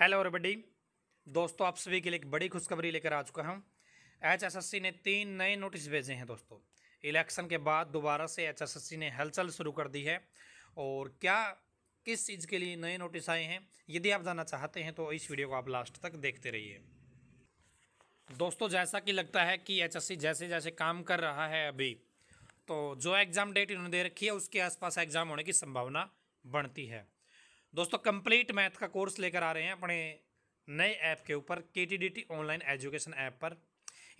hello everybody दोस्तों आप सभी के लिए एक बड़ी खुशखबरी लेकर आ चुका हूँ एचएसएससी ने तीन नए नोटिस भेजे हैं दोस्तों इलेक्शन के बाद दोबारा से एचएसएससी ने हलचल शुरू कर दी है और क्या किस चीज़ के लिए नए नोटिस आए हैं यदि आप जानना चाहते हैं तो इस वीडियो को आप लास्ट तक देखते रहिए दोस्तों जैसा कि लगता है कि एच जैसे जैसे काम कर रहा है अभी तो जो एग्ज़ाम डेट इन्होंने दे रखी है उसके आसपास एग्ज़ाम होने की संभावना बढ़ती है दोस्तों कंप्लीट मैथ का कोर्स लेकर आ रहे हैं अपने नए ऐप के ऊपर के T D T online education app पर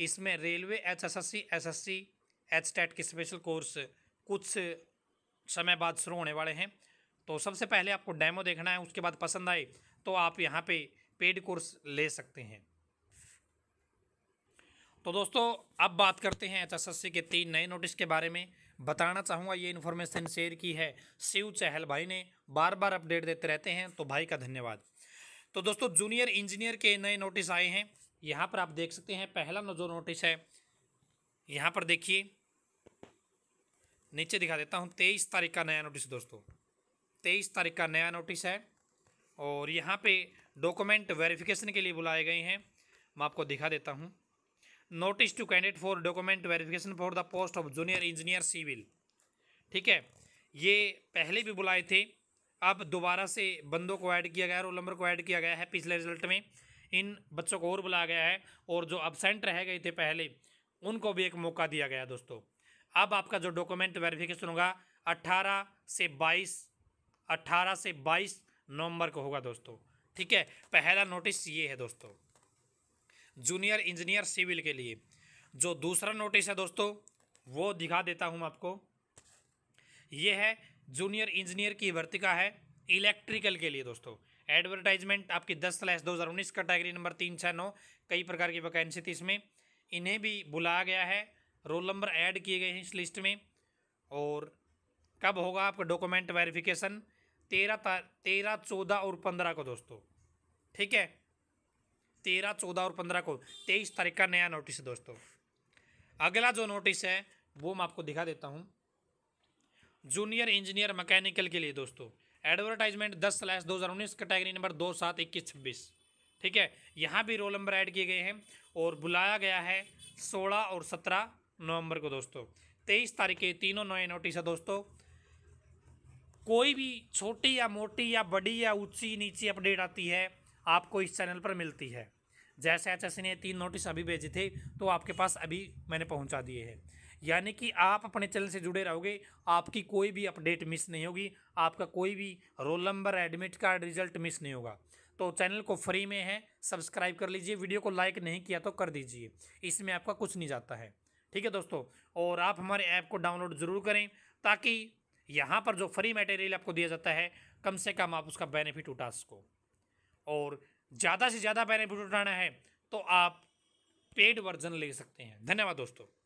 इसमें railway H S S C S S C H TET के स्पेशल कोर्स कुछ समय बाद शुरू होने वाले हैं तो सबसे पहले आपको डेमो देखना है उसके बाद पसंद आए तो आप यहाँ पे पेड कोर्स ले सकते हैं तो दोस्तों अब बात करते हैं एच एस एस सी के तीन नए नोटिस के बारे में बताना चाहूँगा ये इन्फॉर्मेशन शेयर की है शिव चहल भाई ने बार बार अपडेट देते रहते हैं तो भाई का धन्यवाद तो दोस्तों जूनियर इंजीनियर के नए नोटिस आए हैं यहाँ पर आप देख सकते हैं पहला जो नोटिस है यहाँ पर देखिए नीचे दिखा देता हूँ तेईस तारीख का नया नोटिस दोस्तों तेईस तारीख का नया नोटिस है और यहाँ पे डॉक्यूमेंट वेरिफिकेशन के लिए बुलाए गए हैं मैं आपको दिखा देता हूँ notice to candidate for document verification for the post of junior engineer civil ठीक है ये पहले भी बुलाए थे अब दोबारा से बंदों को ऐड किया गया है रोल नंबर को ऐड किया गया है पिछले रिजल्ट में इन बच्चों को और बुलाया गया है और जो अबसेंट रह गए थे पहले उनको भी एक मौका दिया गया दोस्तों अब आपका जो डॉक्यूमेंट वेरिफिकेशन होगा 18 से 22 18 से 22 नवंबर को होगा दोस्तों ठीक है पहला नोटिस ये है दोस्तों जूनियर इंजीनियर सिविल के लिए जो दूसरा नोटिस है दोस्तों वो दिखा देता हूँ आपको ये है जूनियर इंजीनियर की भर्ती का है इलेक्ट्रिकल के लिए दोस्तों एडवर्टाइजमेंट आपकी दस स्लैश दो हज़ार उन्नीस कैटेगरी नंबर तीन छः नौ कई प्रकार की वैकेंसी थी इसमें इन्हें भी बुलाया गया है रोल नंबर ऐड किए गए हैं इस लिस्ट में और कब होगा आपका डॉक्यूमेंट वेरिफिकेशन तेरह तेरह चौदह और पंद्रह को दोस्तों ठीक है तेरह चौदह और पंद्रह को तेईस तारीख का नया नोटिस है दोस्तों अगला जो नोटिस है वो मैं आपको दिखा देता हूँ जूनियर इंजीनियर मैकेनिकल के लिए दोस्तों एडवर्टाइजमेंट दस स्लैश दो हज़ार उन्नीस कैटेगरी नंबर दो सात इक्कीस छब्बीस ठीक है यहाँ भी रोल नंबर ऐड किए गए हैं और बुलाया गया है सोलह और सत्रह नवंबर को दोस्तों तेईस तारीख के तीनों नए नोटिस है दोस्तों कोई भी छोटी या मोटी या बड़ी या ऊंची नीची अपडेट आती है आपको इस चैनल पर मिलती है जैसे एच ने तीन नोटिस अभी भेजे थे तो आपके पास अभी मैंने पहुंचा दिए हैं यानी कि आप अपने चैनल से जुड़े रहोगे आपकी कोई भी अपडेट मिस नहीं होगी आपका कोई भी roll number admit card result miss नहीं होगा तो चैनल को फ्री में है सब्सक्राइब कर लीजिए वीडियो को लाइक नहीं किया तो कर दीजिए इसमें आपका कुछ नहीं जाता है ठीक है दोस्तों और आप हमारे ऐप को डाउनलोड ज़रूर करें ताकि यहाँ पर जो फ्री मटेरियल आपको दिया जाता है कम से कम आप उसका बेनिफिट उठा सको और ज़्यादा से ज़्यादा बेनिफिट उठाना है तो आप पेड वर्जन ले सकते हैं धन्यवाद दोस्तों